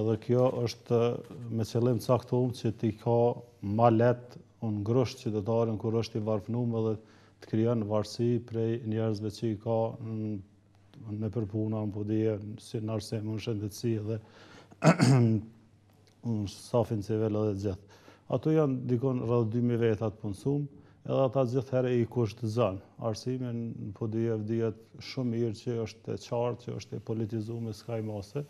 edhe kjo është me qëllim caktum që ti ka ma letë unë qytetarën kur është i varfnum edhe të kryon varsi prej njerëzve që i ka në, në përpuna, në podije, si në arsemë, në shëndetësi edhe në safin civil edhe gjithë. Ato janë dikon rrëdhë 2.000 vetat punësum, edhe ata gjithë herë i kushtë të zanë. Arsime në podije vdijet shumë mirë që është e qartë, që është e politizume, s'ka i mase.